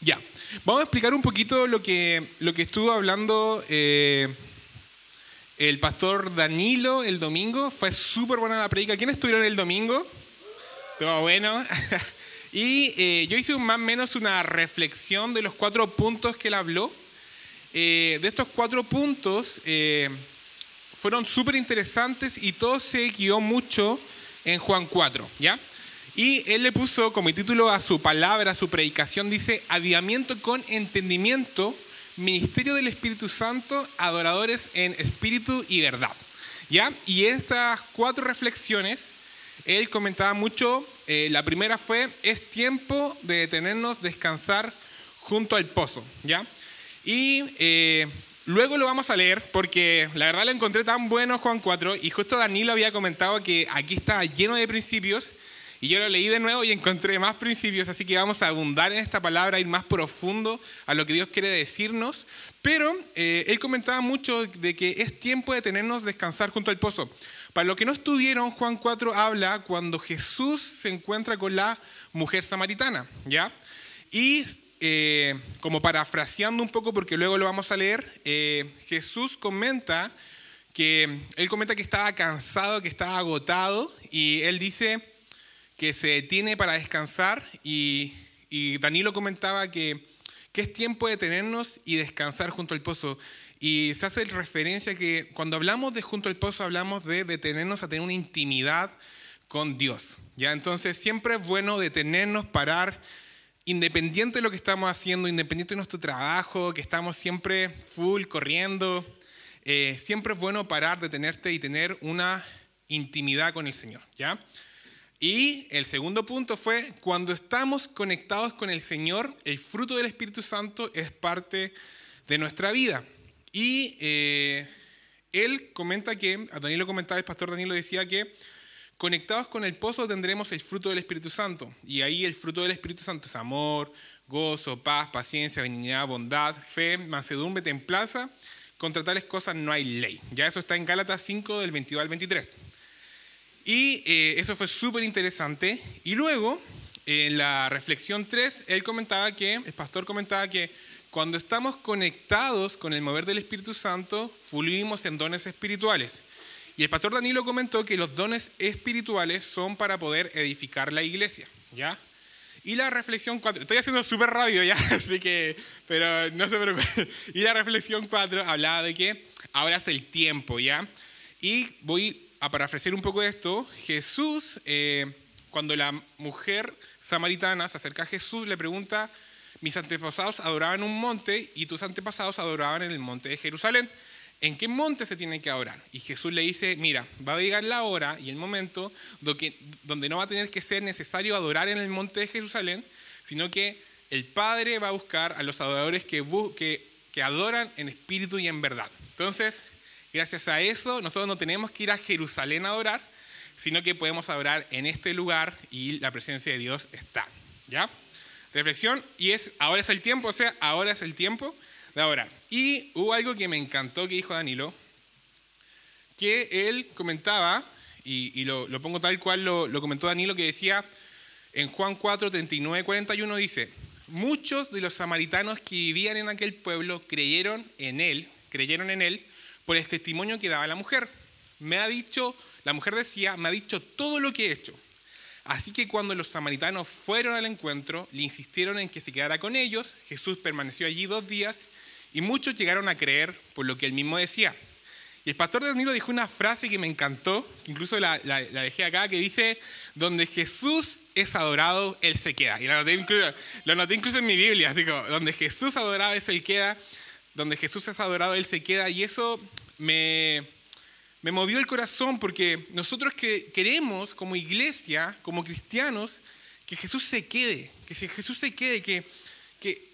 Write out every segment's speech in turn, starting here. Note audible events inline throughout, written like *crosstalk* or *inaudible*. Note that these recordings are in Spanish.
Ya, vamos a explicar un poquito lo que, lo que estuvo hablando eh, el pastor Danilo el domingo. Fue súper buena la predica. ¿Quiénes estuvieron el domingo? Todo bueno. *laughs* y eh, yo hice más o menos una reflexión de los cuatro puntos que él habló. Eh, de estos cuatro puntos fueron súper interesantes y todo se guió mucho en Juan 4, ¿ya? Y él le puso como título a su palabra, a su predicación, dice, Avivamiento con entendimiento, Ministerio del Espíritu Santo, adoradores en espíritu y verdad. ¿Ya? Y estas cuatro reflexiones, él comentaba mucho, eh, la primera fue, es tiempo de detenernos, descansar junto al pozo. ¿Ya? Y eh, luego lo vamos a leer porque la verdad lo encontré tan bueno Juan 4 y justo Danilo había comentado que aquí está lleno de principios y yo lo leí de nuevo y encontré más principios, así que vamos a abundar en esta palabra, ir más profundo a lo que Dios quiere decirnos. Pero eh, él comentaba mucho de que es tiempo de tenernos descansar junto al pozo. Para los que no estuvieron, Juan 4 habla cuando Jesús se encuentra con la mujer samaritana, ¿ya? Y eh, como parafraseando un poco, porque luego lo vamos a leer, eh, Jesús comenta que él comenta que estaba cansado, que estaba agotado, y él dice, que se detiene para descansar y, Danilo comentaba que, que, es tiempo de detenernos y descansar junto al pozo. Y se hace referencia que cuando hablamos de junto al pozo hablamos de detenernos a tener una intimidad con Dios. ¿ya? Entonces siempre es bueno detenernos, parar, independiente de lo que estamos haciendo, independiente de nuestro trabajo, que estamos siempre full, corriendo, eh, siempre es bueno parar, detenerte y tener una intimidad con el Señor. ¿ya? Y el segundo punto fue, cuando estamos conectados con el Señor, el fruto del Espíritu Santo es parte de nuestra vida. Y eh, él comenta que, a Danilo comentaba, el pastor Danilo decía que conectados con el pozo tendremos el fruto del Espíritu Santo. Y ahí el fruto del Espíritu Santo es amor, gozo, paz, paciencia, benignidad, bondad, fe, mansedumbre, templaza. Contra tales cosas no hay ley. Ya eso está en Gálatas 5 del 22 al 23. Y eh, eso fue súper interesante. Y luego, en la reflexión 3, él comentaba que, el pastor comentaba que cuando estamos conectados con el mover del Espíritu Santo, fluimos en dones espirituales. Y el pastor Danilo comentó que los dones espirituales son para poder edificar la iglesia, ¿ya? Y la reflexión 4, estoy haciendo súper rápido ya, *laughs* así que, pero no se preocupen. Y la reflexión 4 hablaba de que ahora es el tiempo, ¿ya? Y voy para ofrecer un poco esto, Jesús, eh, cuando la mujer samaritana se acerca a Jesús, le pregunta, mis antepasados adoraban un monte y tus antepasados adoraban en el monte de Jerusalén. ¿En qué monte se tiene que adorar? Y Jesús le dice, mira, va a llegar la hora y el momento donde no va a tener que ser necesario adorar en el monte de Jerusalén, sino que el Padre va a buscar a los adoradores que, que adoran en espíritu y en verdad. Entonces, Gracias a eso, nosotros no tenemos que ir a Jerusalén a adorar, sino que podemos adorar en este lugar y la presencia de Dios está. ¿Ya? Reflexión, y es, ahora es el tiempo, o sea, ahora es el tiempo de adorar. Y hubo algo que me encantó que dijo Danilo, que él comentaba, y, lo, pongo tal cual lo, lo comentó Danilo, que decía en Juan 4, 39, 41, dice, muchos de los samaritanos que vivían en aquel pueblo creyeron en él, creyeron en él, por el testimonio que daba la mujer. Me ha dicho, la mujer decía, me ha dicho todo lo que he hecho. Así que cuando los samaritanos fueron al encuentro, le insistieron en que se quedara con ellos. Jesús permaneció allí dos días y muchos llegaron a creer por lo que él mismo decía. Y el pastor de Danilo dijo una frase que me encantó, que incluso la, dejé acá, que dice, donde Jesús es adorado, Él se queda. Y lo noté incluso, en mi Biblia, así donde Jesús adorado es el queda donde Jesús es adorado, Él se queda. Y eso me, movió el corazón porque nosotros que queremos como iglesia, como cristianos, que Jesús se quede, que si Jesús se quede, que,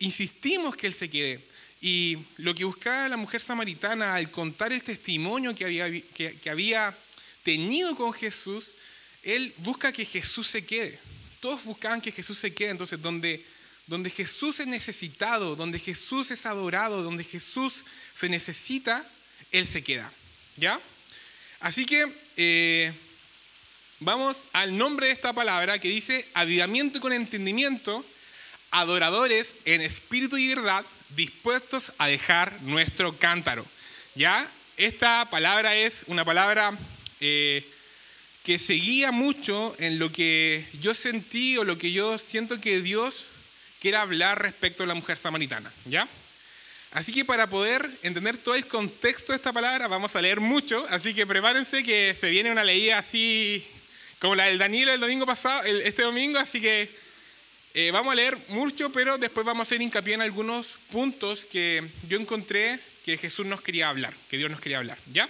insistimos que Él se quede. Y lo que buscaba la mujer samaritana al contar el testimonio que había, que, había tenido con Jesús, Él busca que Jesús se quede. Todos buscaban que Jesús se quede. Entonces, donde donde Jesús es necesitado, donde Jesús es adorado, donde Jesús se necesita, Él se queda. ¿Ya? Así que eh, vamos al nombre de esta palabra que dice avivamiento con entendimiento, adoradores en espíritu y verdad, dispuestos a dejar nuestro cántaro. ¿Ya? Esta palabra es una palabra eh, que seguía mucho en lo que yo sentí o lo que yo siento que Dios quiere hablar respecto a la mujer samaritana, ¿ya? Así que para poder entender todo el contexto de esta palabra vamos a leer mucho, así que prepárense que se viene una leída así como la del Daniel el domingo pasado, este domingo, así que eh, vamos a leer mucho, pero después vamos a hacer hincapié en algunos puntos que yo encontré que Jesús nos quería hablar, que Dios nos quería hablar, ¿ya?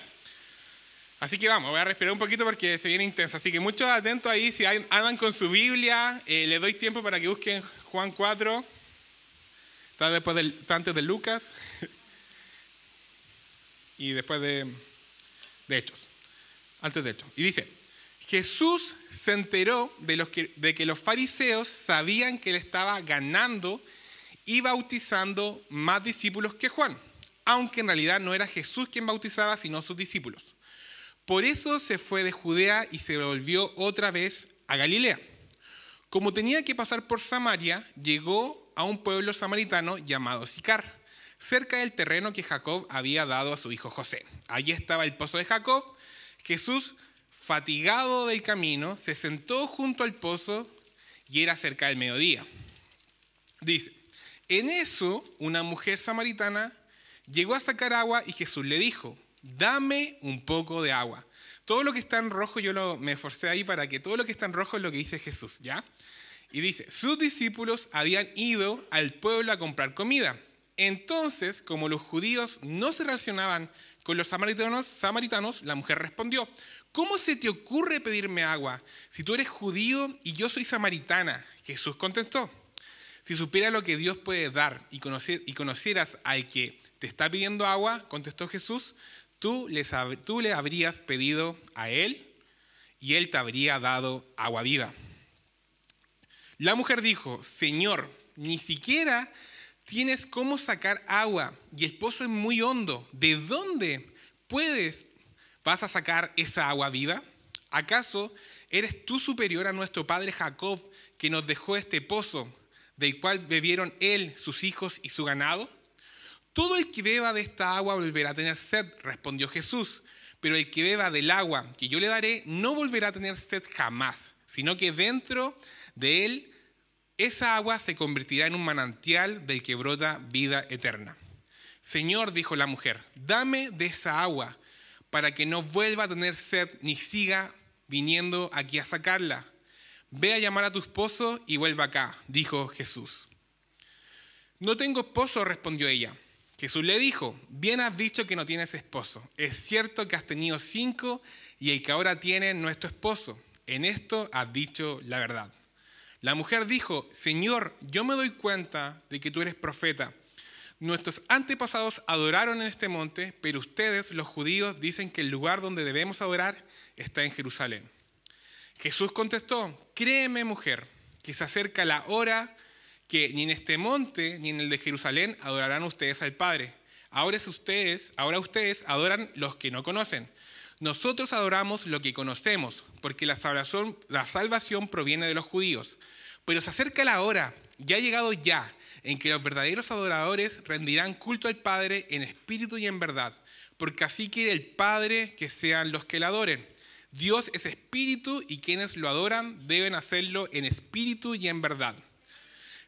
Así que vamos, voy a respirar un poquito porque se viene intenso. Así que muchos atentos ahí, si andan con su Biblia, eh, les doy tiempo para que busquen Juan 4, está, después antes de Lucas *laughs* y después de, de Hechos. Antes de Hechos. Y dice, Jesús se enteró de, los que, de que los fariseos sabían que él estaba ganando y bautizando más discípulos que Juan, aunque en realidad no era Jesús quien bautizaba, sino sus discípulos. Por eso se fue de Judea y se volvió otra vez a Galilea. Como tenía que pasar por Samaria, llegó a un pueblo samaritano llamado Sicar, cerca del terreno que Jacob había dado a su hijo José. Allí estaba el pozo de Jacob. Jesús, fatigado del camino, se sentó junto al pozo y era cerca del mediodía. Dice, en eso una mujer samaritana llegó a sacar agua y Jesús le dijo, dame un poco de agua. Todo lo que está en rojo, yo lo, me esforcé ahí para que todo lo que está en rojo es lo que dice Jesús, ¿ya? Y dice, sus discípulos habían ido al pueblo a comprar comida. Entonces, como los judíos no se relacionaban con los samaritanos, la mujer respondió, ¿cómo se te ocurre pedirme agua si tú eres judío y yo soy samaritana? Jesús contestó, si supiera lo que Dios puede dar y, conocer, y conocieras al que te está pidiendo agua, contestó Jesús, tú, le habrías pedido a él y él te habría dado agua viva. La mujer dijo, Señor, ni siquiera tienes cómo sacar agua y el pozo es muy hondo. ¿De dónde puedes, vas a sacar esa agua viva? ¿Acaso eres tú superior a nuestro padre Jacob que nos dejó este pozo, del cual bebieron él, sus hijos y su ganado? Todo el que beba de esta agua volverá a tener sed, respondió Jesús, pero el que beba del agua que yo le daré no volverá a tener sed jamás, sino que dentro de él esa agua se convertirá en un manantial del que brota vida eterna. Señor, dijo la mujer, dame de esa agua para que no vuelva a tener sed ni siga viniendo aquí a sacarla. Ve a llamar a tu esposo y vuelva acá, dijo Jesús. No tengo esposo, respondió ella. Jesús le dijo, bien has dicho que no tienes esposo. Es cierto que has tenido cinco y el que ahora tiene no es tu esposo. En esto has dicho la verdad. La mujer dijo, Señor, yo me doy cuenta de que tú eres profeta. Nuestros antepasados adoraron en este monte, pero ustedes, los judíos, dicen que el lugar donde debemos adorar está en Jerusalén. Jesús contestó, créeme mujer, que se acerca la hora que ni en este monte ni en el de Jerusalén adorarán ustedes al Padre. Ahora ustedes, ahora ustedes adoran los que no conocen. Nosotros adoramos lo que conocemos, porque la salvación, la salvación proviene de los judíos. Pero se acerca la hora, ya ha llegado ya, en que los verdaderos adoradores rendirán culto al Padre en espíritu y en verdad, porque así quiere el Padre que sean los que le adoren. Dios es espíritu y quienes lo adoran deben hacerlo en espíritu y en verdad.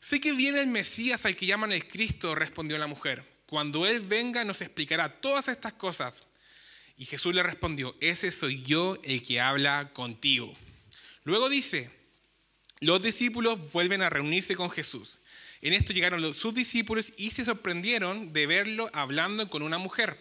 Sé que viene el Mesías al que llaman el Cristo, respondió la mujer. Cuando Él venga nos explicará todas estas cosas. Y Jesús le respondió, ese soy yo el que habla contigo. Luego dice, los discípulos vuelven a reunirse con Jesús. En esto llegaron los, sus discípulos y se sorprendieron de verlo hablando con una mujer.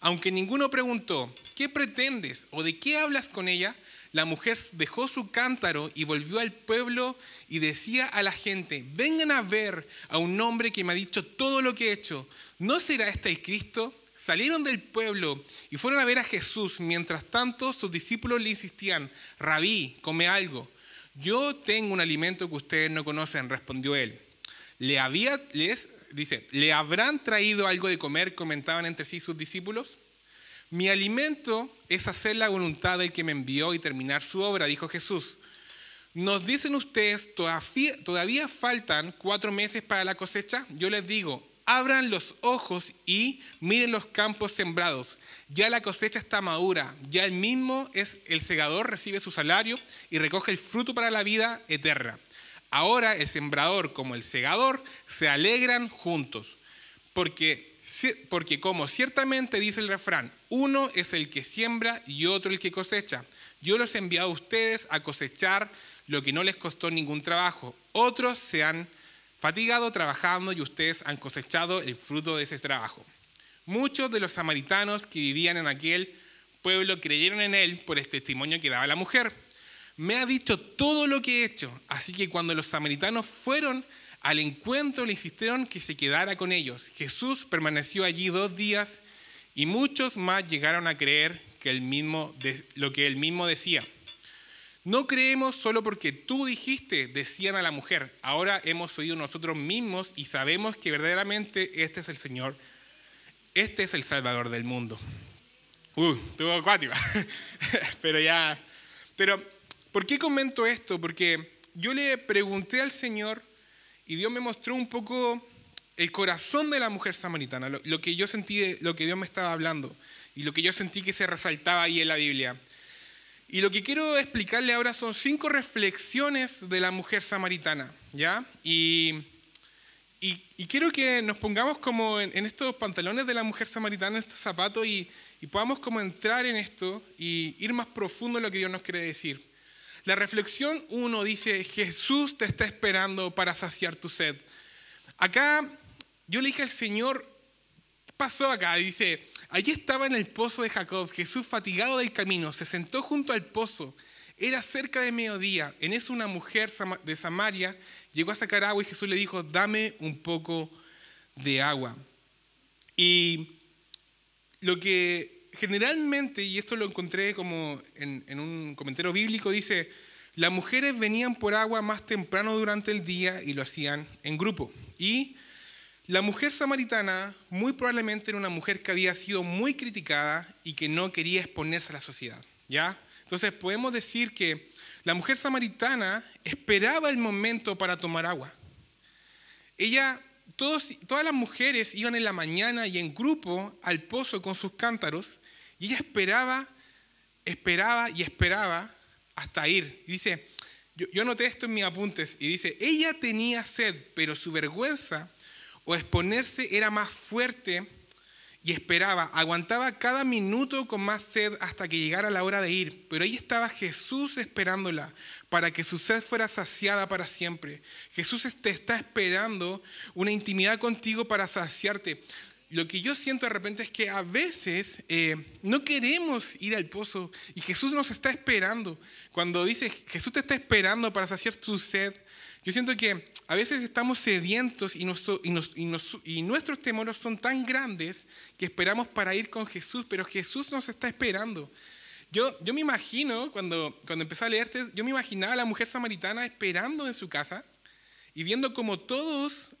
Aunque ninguno preguntó, ¿qué pretendes o de qué hablas con ella? la mujer dejó su cántaro y volvió al pueblo y decía a la gente, vengan a ver a un hombre que me ha dicho todo lo que he hecho. ¿No será este el Cristo? Salieron del pueblo y fueron a ver a Jesús. Mientras tanto, sus discípulos le insistían, rabí, come algo. Yo tengo un alimento que ustedes no conocen, respondió él. Le había, les, dice, ¿le habrán traído algo de comer? Comentaban entre sí sus discípulos. Mi alimento es hacer la voluntad del que me envió y terminar su obra, dijo Jesús. Nos dicen ustedes, todavía, faltan cuatro meses para la cosecha. Yo les digo, abran los ojos y miren los campos sembrados. Ya la cosecha está madura, ya el mismo es el segador recibe su salario y recoge el fruto para la vida eterna. Ahora el sembrador como el segador se alegran juntos, porque porque como ciertamente dice el refrán, uno es el que siembra y otro el que cosecha. Yo los he enviado a ustedes a cosechar lo que no les costó ningún trabajo. Otros se han fatigado trabajando y ustedes han cosechado el fruto de ese trabajo. Muchos de los samaritanos que vivían en aquel pueblo creyeron en él por el testimonio que daba la mujer. Me ha dicho todo lo que he hecho. Así que cuando los samaritanos fueron al encuentro le insistieron que se quedara con ellos. Jesús permaneció allí dos días y muchos más llegaron a creer que el mismo lo que él mismo decía. No creemos solo porque tú dijiste, decían a la mujer. Ahora hemos oído nosotros mismos y sabemos que verdaderamente este es el Señor, este es el Salvador del mundo. Uy, tuvo *laughs* pero ya. Pero, ¿por qué comento esto? Porque yo le pregunté al Señor y Dios me mostró un poco el corazón de la mujer samaritana, lo, que yo sentí, lo que Dios me estaba hablando y lo que yo sentí que se resaltaba ahí en la Biblia. Y lo que quiero explicarle ahora son cinco reflexiones de la mujer samaritana, ¿ya? Y, y, quiero que nos pongamos como en, estos pantalones de la mujer samaritana, en estos zapatos, y, y podamos como entrar en esto y ir más profundo en lo que Dios nos quiere decir. La reflexión 1 dice, Jesús te está esperando para saciar tu sed. Acá yo le dije al Señor, pasó acá? Dice, allí estaba en el pozo de Jacob Jesús fatigado del camino, se sentó junto al pozo. Era cerca de mediodía. En eso una mujer de Samaria llegó a sacar agua y Jesús le dijo, dame un poco de agua. Y lo que generalmente, y esto lo encontré como en, un comentario bíblico, dice, las mujeres venían por agua más temprano durante el día y lo hacían en grupo. Y la mujer samaritana muy probablemente era una mujer que había sido muy criticada y que no quería exponerse a la sociedad, ¿ya? Entonces podemos decir que la mujer samaritana esperaba el momento para tomar agua. Ella, todos, todas las mujeres iban en la mañana y en grupo al pozo con sus cántaros y ella esperaba, esperaba y esperaba hasta ir. Y dice, yo, yo noté esto en mis apuntes, y dice, ella tenía sed, pero su vergüenza o exponerse era más fuerte y esperaba, aguantaba cada minuto con más sed hasta que llegara la hora de ir. Pero ahí estaba Jesús esperándola para que su sed fuera saciada para siempre. Jesús te está esperando una intimidad contigo para saciarte lo que yo siento de repente es que a veces eh, no queremos ir al pozo y Jesús nos está esperando. Cuando dice Jesús te está esperando para saciar tu sed, yo siento que a veces estamos sedientos y, nuestros temores son tan grandes que esperamos para ir con Jesús, pero Jesús nos está esperando. Yo, yo me imagino, cuando, cuando empecé a leerte, yo me imaginaba a la mujer samaritana esperando en su casa y viendo como todos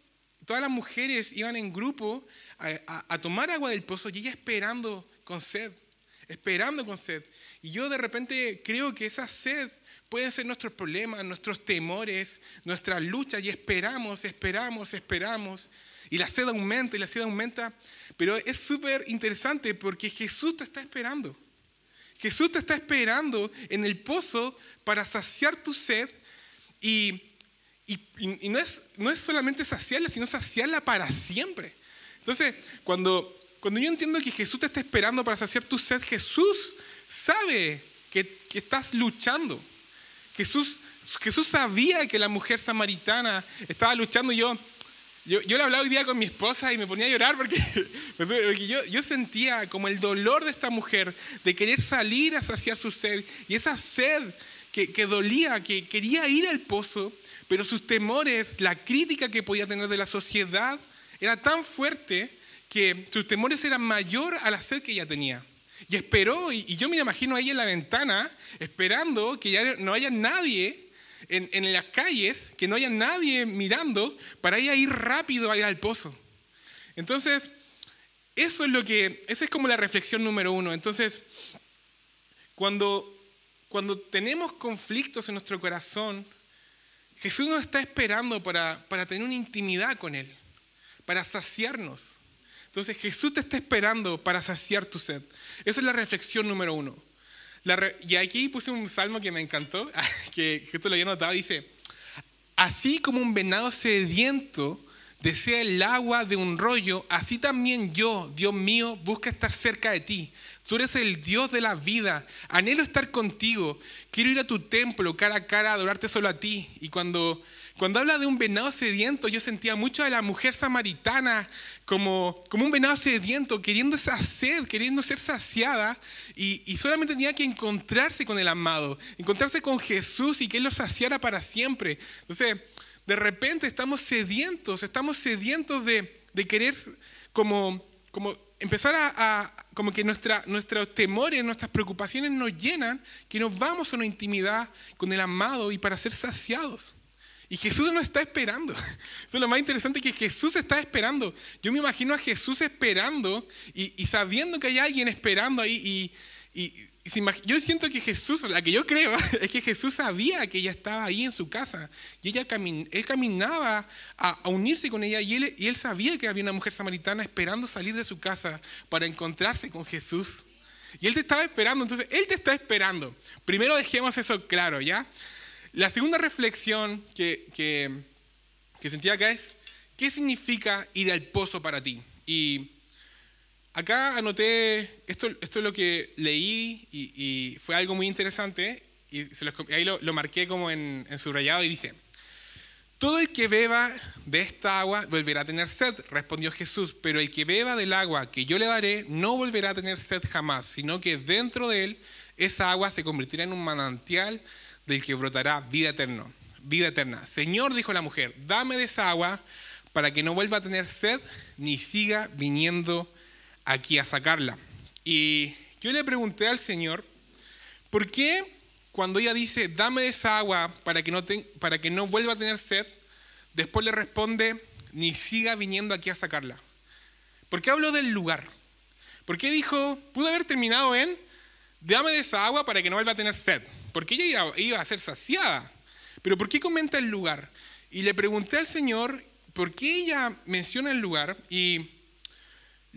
todas las mujeres iban en grupo a, tomar agua del pozo y ella esperando con sed, esperando con sed. Y yo de repente creo que esa sed pueden ser nuestros problemas, nuestros temores, nuestras luchas y esperamos, esperamos, esperamos. Y la sed aumenta y la sed aumenta. Pero es súper interesante porque Jesús te está esperando. Jesús te está esperando en el pozo para saciar tu sed y y, no, es, no es solamente saciarla, sino saciarla para siempre. Entonces, cuando, cuando yo entiendo que Jesús te está esperando para saciar tu sed, Jesús sabe que, estás luchando. Jesús, Jesús sabía que la mujer samaritana estaba luchando yo, yo, yo, le hablaba hoy día con mi esposa y me ponía a llorar porque, *laughs* pues, porque yo, yo, sentía como el dolor de esta mujer de querer salir a saciar su sed y esa sed que, dolía, que quería ir al pozo, pero sus temores, la crítica que podía tener de la sociedad, era tan fuerte que sus temores eran mayor a la sed que ella tenía. Y esperó, y, yo me imagino ahí en la ventana, esperando que ya no haya nadie en, las calles, que no haya nadie mirando, para ella ir rápido a ir al pozo. Entonces, eso es lo que, esa es como la reflexión número uno. Entonces, cuando cuando tenemos conflictos en nuestro corazón, Jesús nos está esperando para, para tener una intimidad con Él, para saciarnos. Entonces Jesús te está esperando para saciar tu sed. Esa es la reflexión número uno. y aquí puse un salmo que me encantó, *laughs* que Jesús lo había notado, dice, así como un venado sediento desea el agua de un rollo, así también yo, Dios mío, busca estar cerca de ti. Tú eres el Dios de la vida. Anhelo estar contigo. Quiero ir a tu templo cara a cara, adorarte solo a ti. Y cuando, cuando habla de un venado sediento, yo sentía mucho a la mujer samaritana como, como un venado sediento, queriendo esa sed, queriendo ser saciada. Y, y solamente tenía que encontrarse con el amado, encontrarse con Jesús y que Él lo saciara para siempre. Entonces de repente estamos sedientos, estamos sedientos de, querer como, como empezar a, como que nuestra, nuestros temores, nuestras preocupaciones nos llenan, que nos vamos a una intimidad con el amado y para ser saciados. Y Jesús nos está esperando. *laughs* Eso es lo más interesante que Jesús está esperando. Yo me imagino a Jesús esperando y, sabiendo que hay alguien esperando ahí y yo siento que Jesús, la que yo creo, *laughs* es que Jesús sabía que ella estaba ahí en su casa. Y ella él caminaba a, unirse con ella y él, sabía que había una mujer samaritana esperando salir de su casa para encontrarse con Jesús. Y él te estaba esperando, entonces él te está esperando. Primero dejemos eso claro, ¿ya? La segunda reflexión que, que, que sentía acá es, ¿qué significa ir al pozo para ti? Y Acá anoté, esto, esto es lo que leí y, fue algo muy interesante, y ahí lo, marqué como en, subrayado y dice, todo el que beba de esta agua volverá a tener sed, respondió Jesús, pero el que beba del agua que yo le daré no volverá a tener sed jamás, sino que dentro de él esa agua se convertirá en un manantial del que brotará vida eterna. Vida eterna. Señor, dijo la mujer, dame de esa agua para que no vuelva a tener sed ni siga viniendo aquí a sacarla. Y yo le pregunté al Señor, ¿por qué cuando ella dice, dame esa agua para que no, para que no vuelva a tener sed, después le responde, ni siga viniendo aquí a sacarla? ¿Por qué habló del lugar? ¿Por qué dijo, pudo haber terminado en, dame esa agua para que no vuelva a tener sed? Porque ella iba a ser saciada. Pero ¿por qué comenta el lugar? Y le pregunté al Señor, ¿por qué ella menciona el lugar? Y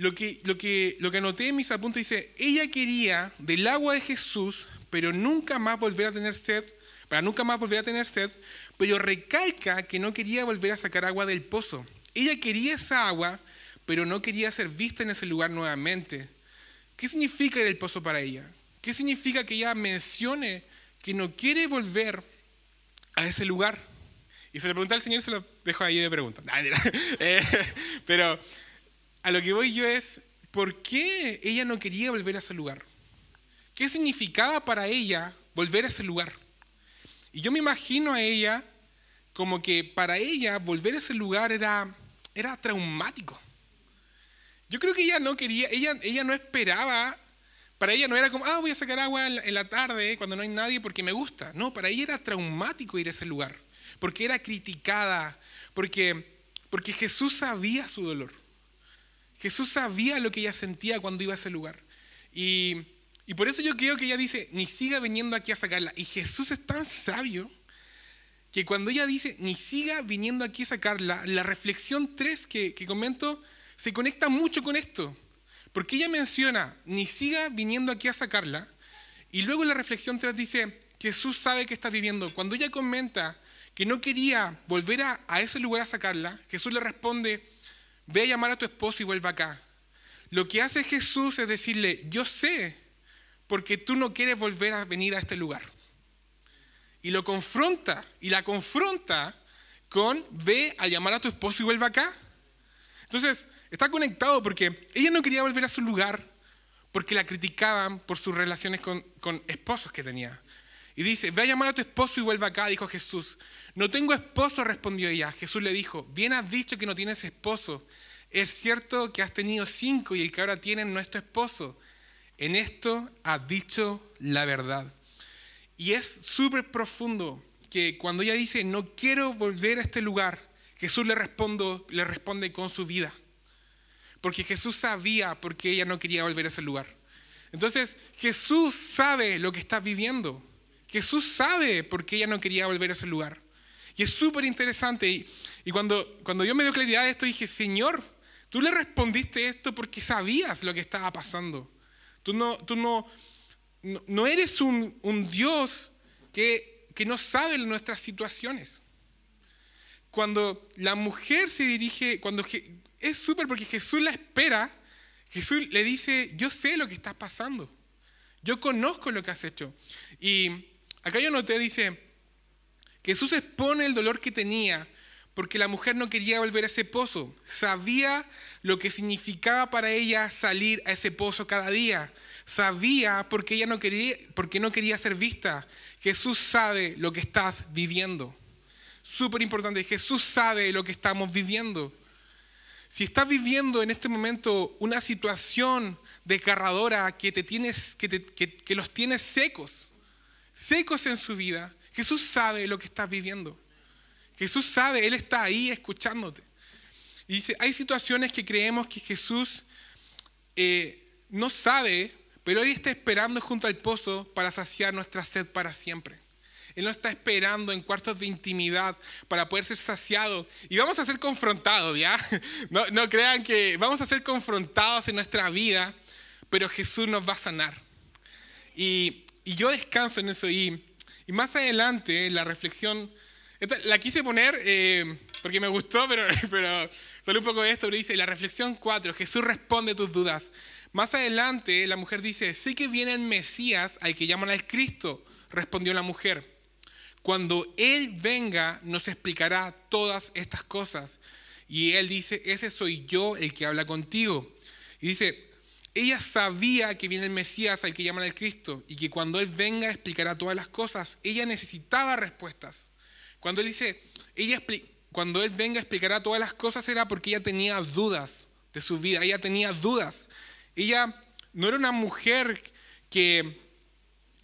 lo que, lo, que, lo que anoté en mis apuntes dice, ella quería del agua de Jesús, pero nunca más volver a tener sed, para nunca más volver a tener sed, pero recalca que no quería volver a sacar agua del pozo. Ella quería esa agua, pero no quería ser vista en ese lugar nuevamente. ¿Qué significa ir el pozo para ella? ¿Qué significa que ella mencione que no quiere volver a ese lugar? Y se le pregunta al Señor, se lo dejo ahí de pregunta. *laughs* *laughs* Eh, pero a lo que voy yo es, ¿por qué ella no quería volver a ese lugar? ¿Qué significaba para ella volver a ese lugar? Y yo me imagino a ella como que para ella volver a ese lugar era, era traumático. Yo creo que ella no quería, ella, ella no esperaba, para ella no era como, ah, voy a sacar agua en la tarde cuando no hay nadie porque me gusta. No, para ella era traumático ir a ese lugar, porque era criticada, porque, porque Jesús sabía su dolor. Jesús sabía lo que ella sentía cuando iba a ese lugar. Y, por eso yo creo que ella dice, ni siga viniendo aquí a sacarla. Y Jesús es tan sabio que cuando ella dice, ni siga viniendo aquí a sacarla, la reflexión 3 que, que comento se conecta mucho con esto. Porque ella menciona, ni siga viniendo aquí a sacarla. Y luego la reflexión 3 dice, Jesús sabe que está viviendo. Cuando ella comenta que no quería volver a, a, ese lugar a sacarla, Jesús le responde, ve a llamar a tu esposo y vuelva acá. Lo que hace Jesús es decirle, yo sé, porque tú no quieres volver a venir a este lugar. Y lo confronta, y la confronta con, ve a llamar a tu esposo y vuelva acá. Entonces, está conectado porque ella no quería volver a su lugar porque la criticaban por sus relaciones con, con esposos que tenía. Y dice, ve a llamar a tu esposo y vuelve acá, dijo Jesús. No tengo esposo, respondió ella. Jesús le dijo, bien has dicho que no tienes esposo. Es cierto que has tenido cinco y el que ahora tienes no es tu esposo. En esto has dicho la verdad. Y es súper profundo que cuando ella dice, no quiero volver a este lugar, Jesús le, le responde con su vida. Porque Jesús sabía por qué ella no quería volver a ese lugar. Entonces, Jesús sabe lo que estás viviendo. Jesús sabe por qué ella no quería volver a ese lugar. Y es súper interesante. Y, y, cuando, cuando yo me dio claridad de esto, dije, Señor, tú le respondiste esto porque sabías lo que estaba pasando. Tú no, tú no, no eres un, Dios que, no sabe nuestras situaciones. Cuando la mujer se dirige, cuando es súper porque Jesús la espera, Jesús le dice, yo sé lo que estás pasando, yo conozco lo que has hecho. Y Acá yo noté, dice, Jesús expone el dolor que tenía porque la mujer no quería volver a ese pozo. Sabía lo que significaba para ella salir a ese pozo cada día. Sabía porque ella no quería, porque no quería ser vista. Jesús sabe lo que estás viviendo. Súper importante, Jesús sabe lo que estamos viviendo. Si estás viviendo en este momento una situación desgarradora que, te tienes, que, que los tienes secos, secos en su vida, Jesús sabe lo que estás viviendo. Jesús sabe, Él está ahí escuchándote. Y dice, hay situaciones que creemos que Jesús eh, no sabe, pero Él está esperando junto al pozo para saciar nuestra sed para siempre. Él nos está esperando en cuartos de intimidad para poder ser saciado. Y vamos a ser confrontados, ¿ya? *laughs* No, no crean que vamos a ser confrontados en nuestra vida, pero Jesús nos va a sanar. Y y yo descanso en eso. Y, más adelante, la reflexión, la quise poner eh, porque me gustó, *laughs* pero, pero solo un poco de esto, pero dice, la reflexión 4, Jesús responde tus dudas. Más adelante, la mujer dice, sí que viene el Mesías al que llaman al Cristo, respondió la mujer. Cuando Él venga, nos explicará todas estas cosas. Y Él dice, ese soy yo el que habla contigo. Y dice, ella sabía que viene el Mesías al que llaman al Cristo y que cuando Él venga explicará todas las cosas. Ella necesitaba respuestas. Cuando Él dice, ella, cuando Él venga explicará todas las cosas era porque ella tenía dudas de su vida, ella tenía dudas. Ella no era una mujer que,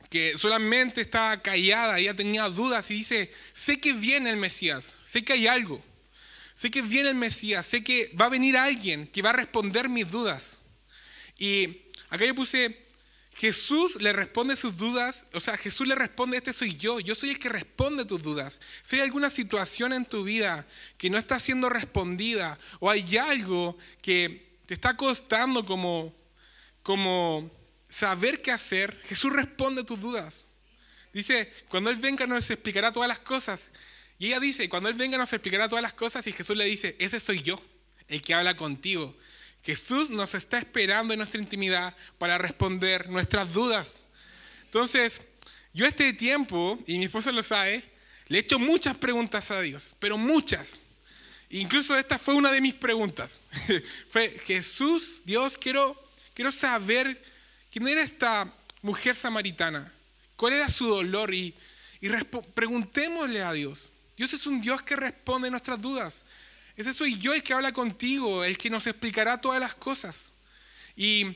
que solamente estaba callada, ella tenía dudas y dice, sé que viene el Mesías, sé que hay algo, sé que viene el Mesías, sé que va a venir alguien que va a responder mis dudas. Y acá yo puse, Jesús le responde sus dudas, o sea, Jesús le responde, este soy yo, yo soy el que responde tus dudas. Si hay alguna situación en tu vida que no está siendo respondida o hay algo que te está costando como, como saber qué hacer, Jesús responde tus dudas. Dice, cuando Él venga nos explicará todas las cosas. Y ella dice, cuando Él venga nos explicará todas las cosas y Jesús le dice, ese soy yo, el que habla contigo. Jesús nos está esperando en nuestra intimidad para responder nuestras dudas. Entonces, yo este tiempo, y mi esposa lo sabe, le he hecho muchas preguntas a Dios, pero muchas. Incluso esta fue una de mis preguntas. *laughs* fue, Jesús, Dios, quiero, quiero saber quién era esta mujer samaritana, cuál era su dolor y, y preguntémosle a Dios. Dios es un Dios que responde nuestras dudas. Ese soy yo el que habla contigo, el que nos explicará todas las cosas. Y,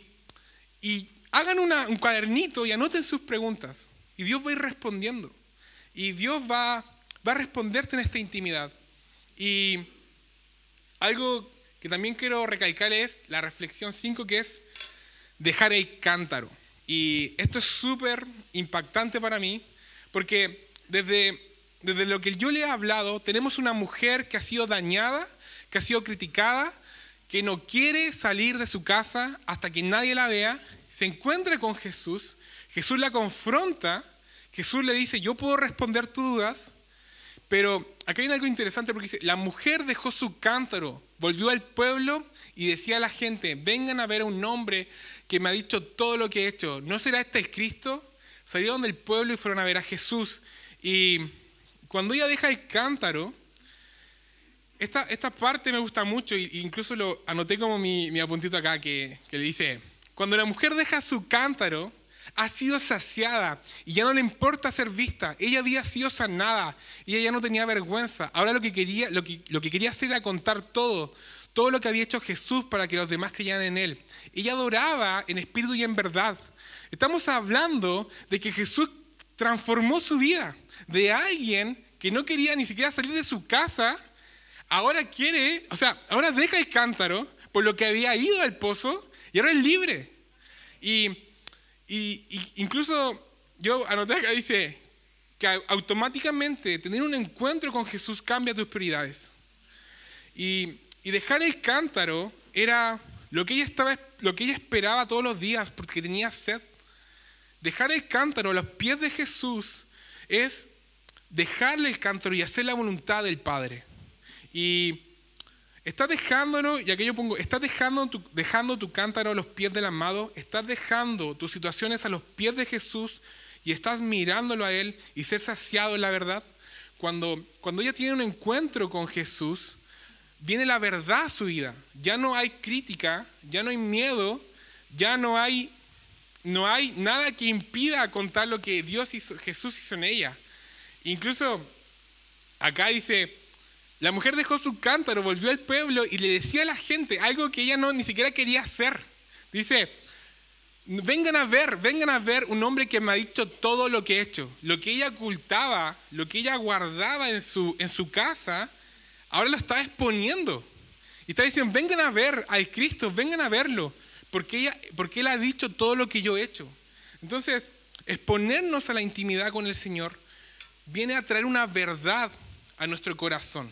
hagan un cuadernito y anoten sus preguntas. Y Dios va a ir respondiendo. Y Dios va, va a responderte en esta intimidad. Y algo que también quiero recalcar es la reflexión 5, que es dejar el cántaro. Y esto es súper impactante para mí, porque desde desde lo que yo le he hablado, tenemos una mujer que ha sido dañada, que ha sido criticada, que no quiere salir de su casa hasta que nadie la vea, se encuentra con Jesús, Jesús la confronta, Jesús le dice, yo puedo responder tus dudas, pero acá hay algo interesante porque dice, la mujer dejó su cántaro, volvió al pueblo y decía a la gente, vengan a ver a un hombre que me ha dicho todo lo que he hecho, ¿no será este el Cristo? Salieron del pueblo y fueron a ver a Jesús y cuando ella deja el cántaro, esta, esta parte me gusta mucho incluso lo anoté como mi, mi apuntito acá que, le dice, cuando la mujer deja su cántaro, ha sido saciada y ya no le importa ser vista. Ella había sido sanada y ella ya no tenía vergüenza. Ahora lo que quería, lo lo que quería hacer era contar todo, todo lo que había hecho Jesús para que los demás creyeran en él. Ella adoraba en espíritu y en verdad. Estamos hablando de que Jesús transformó su vida de alguien que no quería ni siquiera salir de su casa, ahora quiere, o sea, ahora deja el cántaro por lo que había ido al pozo y ahora es libre. Y, y, incluso yo anoté acá, dice que automáticamente tener un encuentro con Jesús cambia tus prioridades. Y, dejar el cántaro era lo que, ella estaba, lo que ella esperaba todos los días porque tenía sed. Dejar el cántaro a los pies de Jesús es dejarle el cántaro y hacer la voluntad del Padre. Y estás dejándolo y aquí yo pongo, estás dejando tu, dejando tu cántaro a los pies del amado, estás dejando tus situaciones a los pies de Jesús y estás mirándolo a Él y ser saciado en la verdad. Cuando, cuando ella tiene un encuentro con Jesús, viene la verdad a su vida. Ya no hay crítica, ya no hay miedo, ya no hay, no hay nada que impida contar lo que Dios hizo, Jesús hizo en ella. Incluso acá dice, la mujer dejó su cántaro, volvió al pueblo y le decía a la gente algo que ella no ni siquiera quería hacer. Dice, vengan a ver, vengan a ver un hombre que me ha dicho todo lo que he hecho, lo que ella ocultaba, lo que ella guardaba en su, en su casa, ahora lo está exponiendo. Y está diciendo, vengan a ver al Cristo, vengan a verlo, porque, ella, porque Él ha dicho todo lo que yo he hecho. Entonces, exponernos a la intimidad con el Señor viene a traer una verdad a nuestro corazón.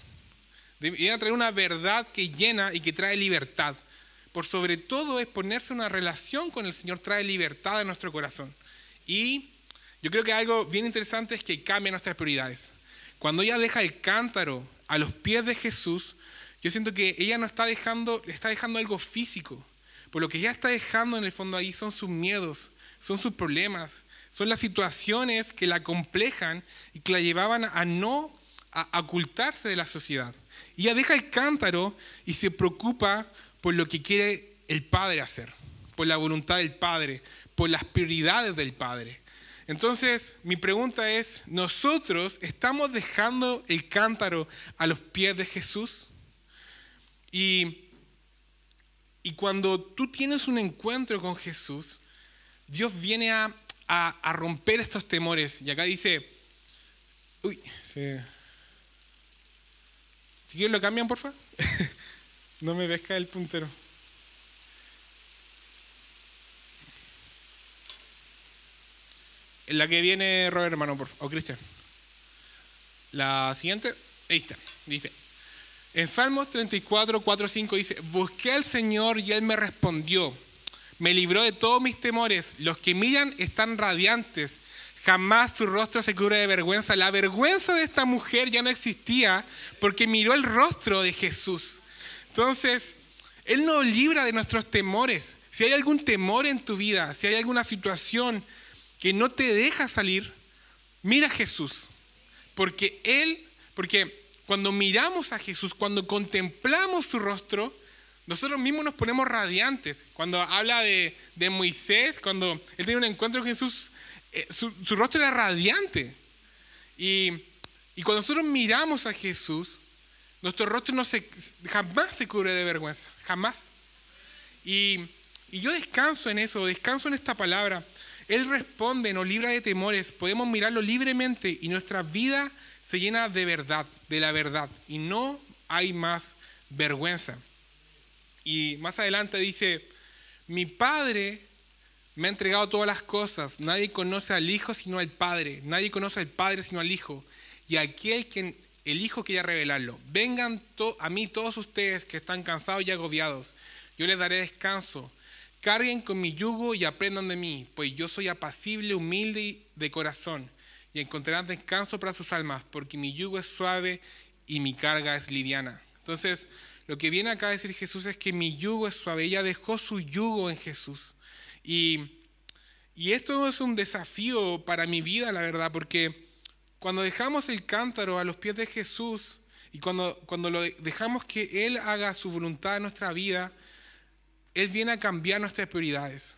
Viene a traer una verdad que llena y que trae libertad. Por sobre todo es ponerse una relación con el Señor, trae libertad a nuestro corazón. Y yo creo que algo bien interesante es que cambia nuestras prioridades. Cuando ella deja el cántaro a los pies de Jesús, yo siento que ella no está dejando, está dejando algo físico. Por lo que ella está dejando en el fondo ahí son sus miedos, son sus problemas, son las situaciones que la complejan y que la llevaban a no ocultarse de la sociedad. Y ella deja el cántaro y se preocupa por lo que quiere el Padre hacer, por la voluntad del Padre, por las prioridades del Padre. Entonces, mi pregunta es, ¿nosotros estamos dejando el cántaro a los pies de Jesús? y cuando tú tienes un encuentro con Jesús, Dios viene a a, romper estos temores. Y acá dice, uy, Si quieren lo cambian, favor. *laughs* no me caer el puntero. La que viene, Robert, hermano, por O Cristian. La siguiente. Ahí está. Dice. En Salmos 34, 4, 5 dice, busqué al Señor y Él me respondió me libró de todos mis temores. Los que miran están radiantes. Jamás su rostro se cubre de vergüenza. La vergüenza de esta mujer ya no existía porque miró el rostro de Jesús. Entonces, Él nos libra de nuestros temores. Si hay algún temor en tu vida, si hay alguna situación que no te deja salir, mira a Jesús. Porque Él, porque cuando miramos a Jesús, cuando contemplamos su rostro, nosotros mismos nos ponemos radiantes. Cuando habla de, de Moisés, cuando él tiene un encuentro con Jesús, eh, su, rostro era radiante. Y, y, cuando nosotros miramos a Jesús, nuestro rostro no se, jamás se cubre de vergüenza, jamás. Y, y yo descanso en eso, descanso en esta palabra. Él responde, nos libra de temores, podemos mirarlo libremente y nuestra vida se llena de verdad, de la verdad. Y no hay más vergüenza. Y más adelante dice, mi Padre me ha entregado todas las cosas, nadie conoce al Hijo sino al Padre, nadie conoce al Padre sino al Hijo, y aquel quien el Hijo quería revelarlo. Vengan a mí todos ustedes que están cansados y agobiados, yo les daré descanso. Carguen con mi yugo y aprendan de mí, pues yo soy apacible, humilde y de corazón, y encontrarán descanso para sus almas, porque mi yugo es suave y mi carga es liviana. Entonces, lo que viene acá a decir Jesús es que mi yugo es suave. Ella dejó su yugo en Jesús. Y, y esto es un desafío para mi vida, la verdad, porque cuando dejamos el cántaro a los pies de Jesús y cuando, cuando lo dejamos que Él haga su voluntad en nuestra vida, Él viene a cambiar nuestras prioridades.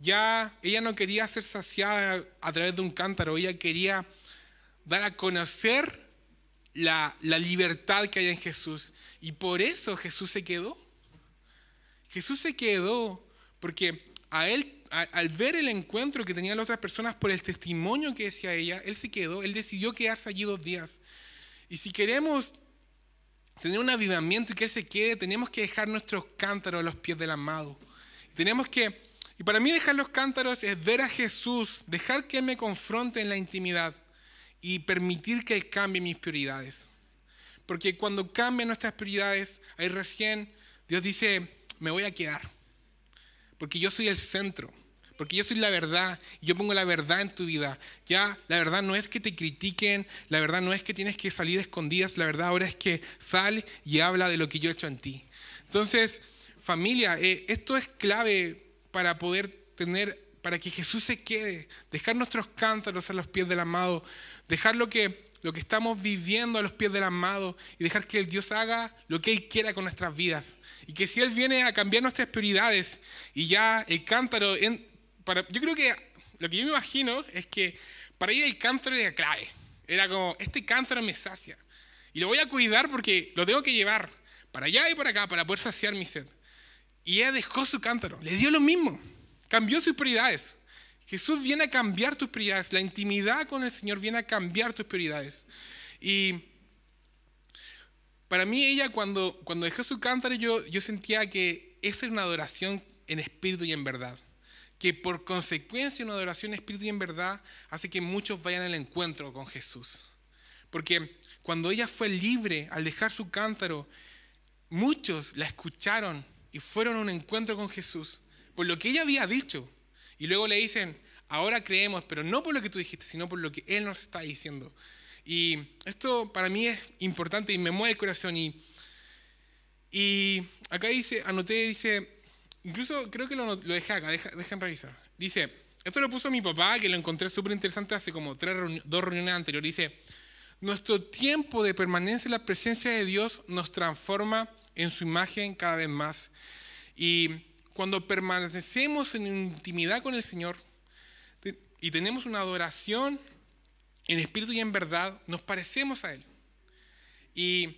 Ya ella no quería ser saciada a través de un cántaro, ella quería dar a conocer la, libertad que hay en Jesús. Y por eso Jesús se quedó. Jesús se quedó porque a él, al ver el encuentro que tenían las otras personas por el testimonio que decía ella, él se quedó, él decidió quedarse allí dos días. Y si queremos tener un avivamiento y que él se quede, tenemos que dejar nuestros cántaros a los pies del amado. Tenemos que, y para mí dejar los cántaros es ver a Jesús, dejar que me confronte en la intimidad y permitir que Él cambie mis prioridades. Porque cuando cambian nuestras prioridades, ahí recién Dios dice, me voy a quedar. Porque yo soy el centro, porque yo soy la verdad, y yo pongo la verdad en tu vida. Ya, la verdad no es que te critiquen, la verdad no es que tienes que salir escondidas, la verdad ahora es que sal y habla de lo que yo he hecho en ti. Entonces, familia, eh, esto es clave para poder tener para que Jesús se quede, dejar nuestros cántaros a los pies del amado, dejar lo que, lo que estamos viviendo a los pies del amado y dejar que el Dios haga lo que Él quiera con nuestras vidas. Y que si Él viene a cambiar nuestras prioridades y ya el cántaro, para, yo creo que lo que yo me imagino es que para ir el cántaro era clave. Era como, este cántaro me sacia. Y lo voy a cuidar porque lo tengo que llevar para allá y para acá para poder saciar mi sed. Y Él dejó su cántaro, le dio lo mismo. Cambió sus prioridades. Jesús viene a cambiar tus prioridades. La intimidad con el Señor viene a cambiar tus prioridades. Y para mí ella cuando, cuando dejó su cántaro yo, yo sentía que esa era una adoración en espíritu y en verdad. Que por consecuencia una adoración en espíritu y en verdad hace que muchos vayan al encuentro con Jesús. Porque cuando ella fue libre al dejar su cántaro, muchos la escucharon y fueron a un encuentro con Jesús por lo que ella había dicho. Y luego le dicen, ahora creemos, pero no por lo que tú dijiste, sino por lo que Él nos está diciendo. Y esto para mí es importante y me mueve el corazón. Y, y acá dice, anoté, dice, incluso creo que lo, dejé acá, deja, dejen revisar. Dice, esto lo puso mi papá, que lo encontré súper interesante hace como tres dos reuniones anteriores. Dice, nuestro tiempo de permanencia en la presencia de Dios nos transforma en su imagen cada vez más. Y cuando permanecemos en intimidad con el Señor y tenemos una adoración en espíritu y en verdad, nos parecemos a Él. Y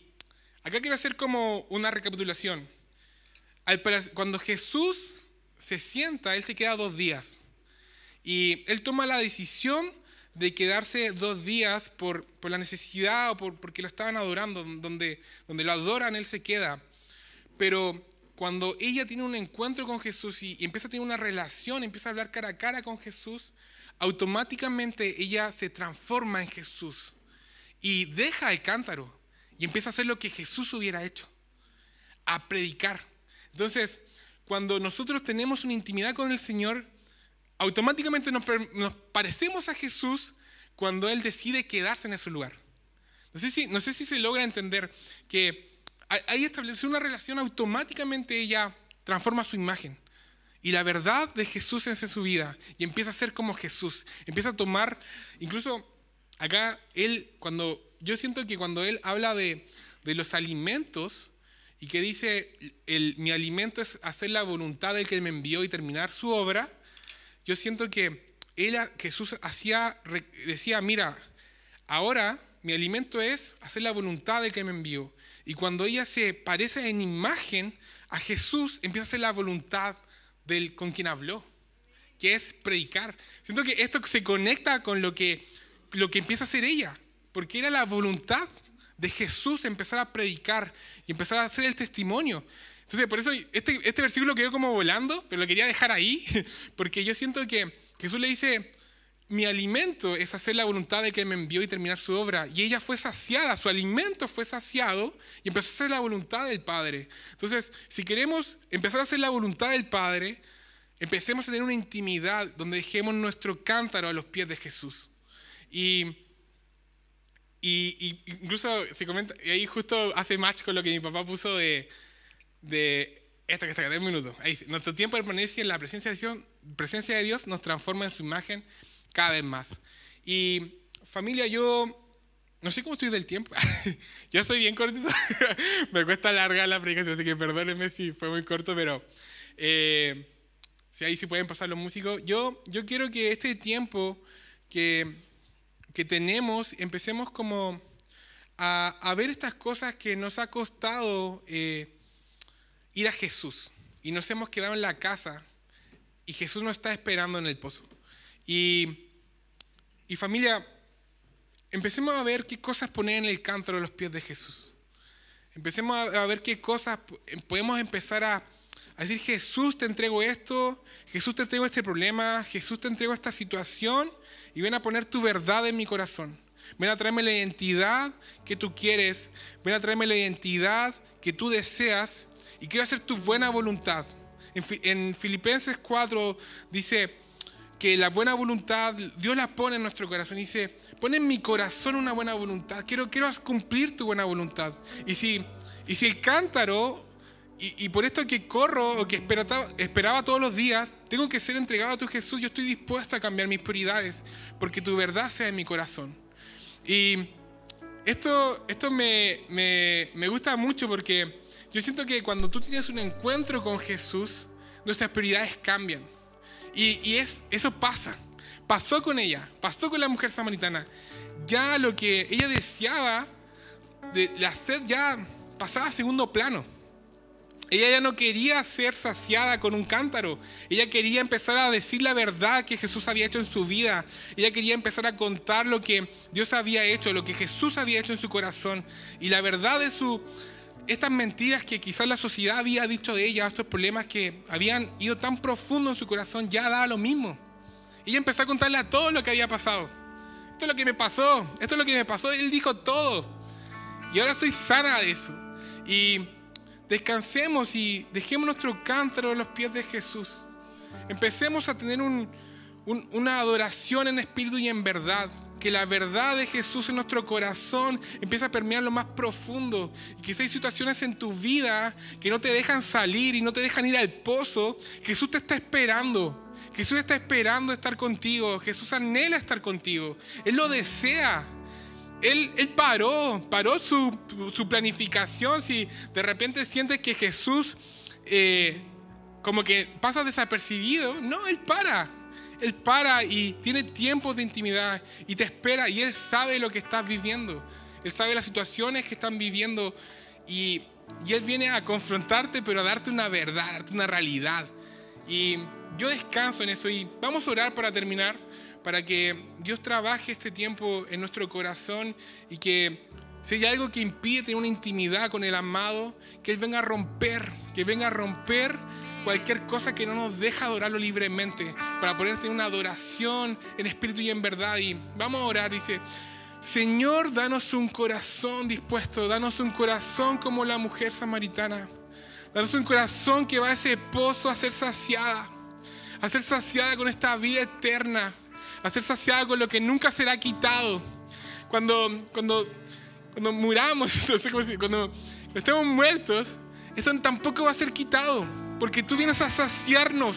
acá quiero hacer como una recapitulación. Cuando Jesús se sienta, Él se queda dos días. Y Él toma la decisión de quedarse dos días por, por la necesidad o por, porque lo estaban adorando. Donde, donde lo adoran, Él se queda. Pero cuando ella tiene un encuentro con Jesús y, empieza a tener una relación, empieza a hablar cara a cara con Jesús, automáticamente ella se transforma en Jesús y deja el cántaro y empieza a hacer lo que Jesús hubiera hecho, a predicar. Entonces, cuando nosotros tenemos una intimidad con el Señor, automáticamente nos, parecemos a Jesús cuando Él decide quedarse en ese lugar. No sé si, no sé si se logra entender que ahí estableció una relación, automáticamente ella transforma su imagen. Y la verdad de Jesús es en su vida. Y empieza a ser como Jesús. Empieza a tomar, incluso acá, él, cuando, yo siento que cuando él habla de, los alimentos y que dice, mi alimento es hacer la voluntad del que me envió y terminar su obra, yo siento que él, Jesús hacía, decía, mira, ahora mi alimento es hacer la voluntad del que me envió. Y cuando ella se parece en imagen a Jesús, empieza a ser la voluntad del con quien habló, que es predicar. Siento que esto se conecta con lo que, lo que empieza a hacer ella, porque era la voluntad de Jesús empezar a predicar y empezar a hacer el testimonio. Entonces, por eso este, este versículo quedó como volando, pero lo quería dejar ahí, *laughs* porque yo siento que Jesús le dice, mi alimento es hacer la voluntad de que me envió y terminar su obra. Y ella fue saciada, su alimento fue saciado y empezó a hacer la voluntad del Padre. Entonces, si queremos empezar a hacer la voluntad del Padre, empecemos a tener una intimidad donde dejemos nuestro cántaro a los pies de Jesús. Y, y, incluso se comenta, ahí justo hace match con lo que mi papá puso de, de esto que está acá, un minutos. Ahí nuestro tiempo de permanencia en la presencia de Dios, presencia de Dios nos transforma en su imagen cada vez más. Y familia, yo no sé cómo estoy del tiempo. *laughs* yo soy bien cortito. *laughs* Me cuesta largar la predicación, así que perdónenme si fue muy corto, pero eh, si ahí sí pueden pasar los músicos. Yo, yo quiero que este tiempo que, que tenemos empecemos como a, a, ver estas cosas que nos ha costado eh, ir a Jesús. Y nos hemos quedado en la casa y Jesús nos está esperando en el pozo. Y y familia, empecemos a ver qué cosas poner en el cántaro de los pies de Jesús. Empecemos a ver qué cosas eh, podemos empezar a, decir, Jesús te entrego esto, Jesús te entrego este problema, Jesús te entrego esta situación y ven a poner tu verdad en mi corazón. Ven a traerme la identidad que tú quieres, ven a traerme la identidad que tú deseas y quiero hacer tu buena voluntad. En, Filipenses 4 dice, que la buena voluntad, Dios la pone en nuestro corazón y dice, pone en mi corazón una buena voluntad, quiero, quiero cumplir tu buena voluntad. Y si, y si el cántaro, y, por esto que corro o que esperaba, esperaba todos los días, tengo que ser entregado a tu Jesús, yo estoy dispuesto a cambiar mis prioridades, porque tu verdad sea en mi corazón. Y esto, esto me, me gusta mucho porque yo siento que cuando tú tienes un encuentro con Jesús, nuestras prioridades cambian y, es, eso pasa. Pasó con ella, pasó con la mujer samaritana. Ya lo que ella deseaba, de, la sed ya pasaba a segundo plano. Ella ya no quería ser saciada con un cántaro. Ella quería empezar a decir la verdad que Jesús había hecho en su vida. Ella quería empezar a contar lo que Dios había hecho, lo que Jesús había hecho en su corazón. Y la verdad de su, estas mentiras que quizás la sociedad había dicho de ella, estos problemas que habían ido tan profundo en su corazón, ya daba lo mismo. Ella empezó a contarle a todo lo que había pasado. Esto es lo que me pasó, esto es lo que me pasó. Él dijo todo. Y ahora soy sana de eso. Y descansemos y dejemos nuestro cántaro en los pies de Jesús. Empecemos a tener una adoración en espíritu y en verdad que la verdad de Jesús en nuestro corazón empieza a permear lo más profundo. Y si hay situaciones en tu vida que no te dejan salir y no te dejan ir al pozo. Jesús te está esperando. Jesús está esperando estar contigo. Jesús anhela estar contigo. Él lo desea. Él, paró, paró su, planificación. Si de repente sientes que Jesús eh, como que pasa desapercibido, no, Él para. Él para y tiene tiempos de intimidad y te espera y Él sabe lo que estás viviendo. Él sabe las situaciones que están viviendo y, y Él viene a confrontarte, pero a darte una verdad, darte una realidad. Y yo descanso en eso y vamos a orar para terminar, para que Dios trabaje este tiempo en nuestro corazón y que si hay algo que impide tener una intimidad con el amado, que Él venga a romper, que venga a romper cualquier cosa que no nos deja adorarlo libremente, para ponerte en una adoración en espíritu y en verdad. Y vamos a orar, dice, Señor, danos un corazón dispuesto, danos un corazón como la mujer samaritana, danos un corazón que va a ese pozo a ser saciada, a ser saciada con esta vida eterna, a ser saciada con lo que nunca será quitado. Cuando, cuando, cuando muramos, *laughs* cuando estemos muertos, esto tampoco va a ser quitado. Porque tú vienes a saciarnos.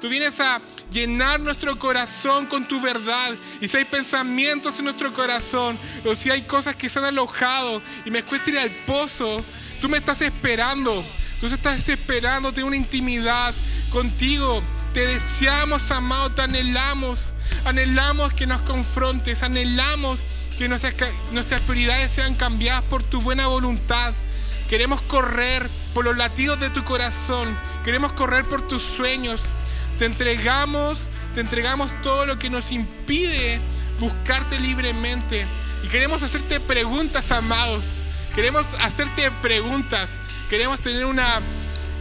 Tú vienes a llenar nuestro corazón con tu verdad. Y si hay pensamientos en nuestro corazón, o si hay cosas que se han alojado y me cuesta ir al pozo, tú me estás esperando. Tú estás esperando tengo una intimidad contigo. Te deseamos, amado, te anhelamos. Anhelamos que nos confrontes. Anhelamos que nuestras, nuestras prioridades sean cambiadas por tu buena voluntad. Queremos correr por los latidos de tu corazón. Queremos correr por tus sueños. Te entregamos, te entregamos todo lo que nos impide buscarte libremente. Y queremos hacerte preguntas, amado. Queremos hacerte preguntas. Queremos tener una...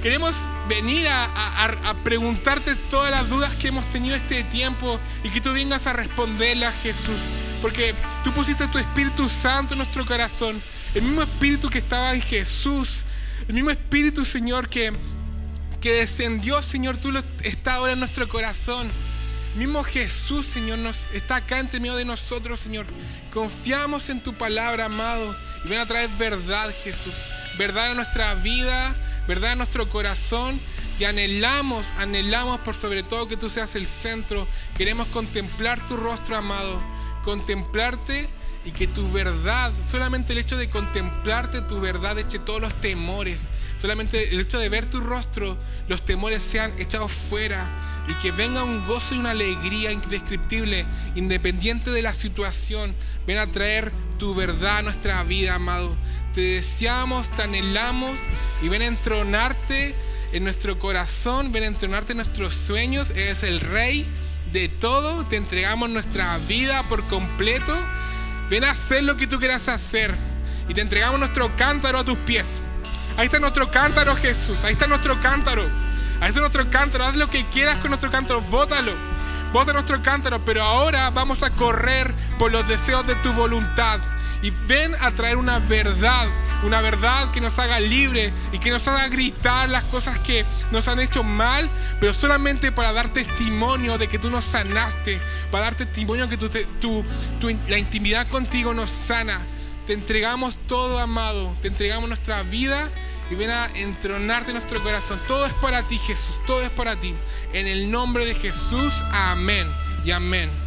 Queremos venir a, a, preguntarte todas las dudas que hemos tenido este tiempo y que tú vengas a responderlas, Jesús. Porque tú pusiste tu Espíritu Santo en nuestro corazón el mismo espíritu que estaba en Jesús, el mismo espíritu, Señor, que, que descendió, Señor, tú lo, está ahora en nuestro corazón. El mismo Jesús, Señor, nos, está acá entre medio de nosotros, Señor. Confiamos en tu palabra, amado, y ven a traer verdad, Jesús. Verdad a nuestra vida, verdad a nuestro corazón, y anhelamos, anhelamos por sobre todo que tú seas el centro. Queremos contemplar tu rostro, amado, contemplarte y que tu verdad, solamente el hecho de contemplarte tu verdad eche todos los temores, solamente el hecho de ver tu rostro, los temores sean echados fuera y que venga un gozo y una alegría indescriptible, independiente de la situación, ven a traer tu verdad a nuestra vida, amado. Te deseamos, te anhelamos y ven a entronarte en nuestro corazón, ven a entronarte en nuestros sueños, eres el rey de todo, te entregamos nuestra vida por completo Ven a hacer lo que tú quieras hacer. Y te entregamos nuestro cántaro a tus pies. Ahí está nuestro cántaro, Jesús. Ahí está nuestro cántaro. Ahí está nuestro cántaro. Haz lo que quieras con nuestro cántaro. Bótalo. Vos de nuestro cántaro, pero ahora vamos a correr por los deseos de tu voluntad. Y ven a traer una verdad, una verdad que nos haga libre y que nos haga gritar las cosas que nos han hecho mal, pero solamente para dar testimonio de que tú nos sanaste, para dar testimonio que tú, la intimidad contigo nos sana. Te entregamos todo, amado, te entregamos nuestra vida y ven a entronarte en nuestro corazón. Todo es para ti, Jesús, todo es para ti. En el nombre de Jesús, amén y amén.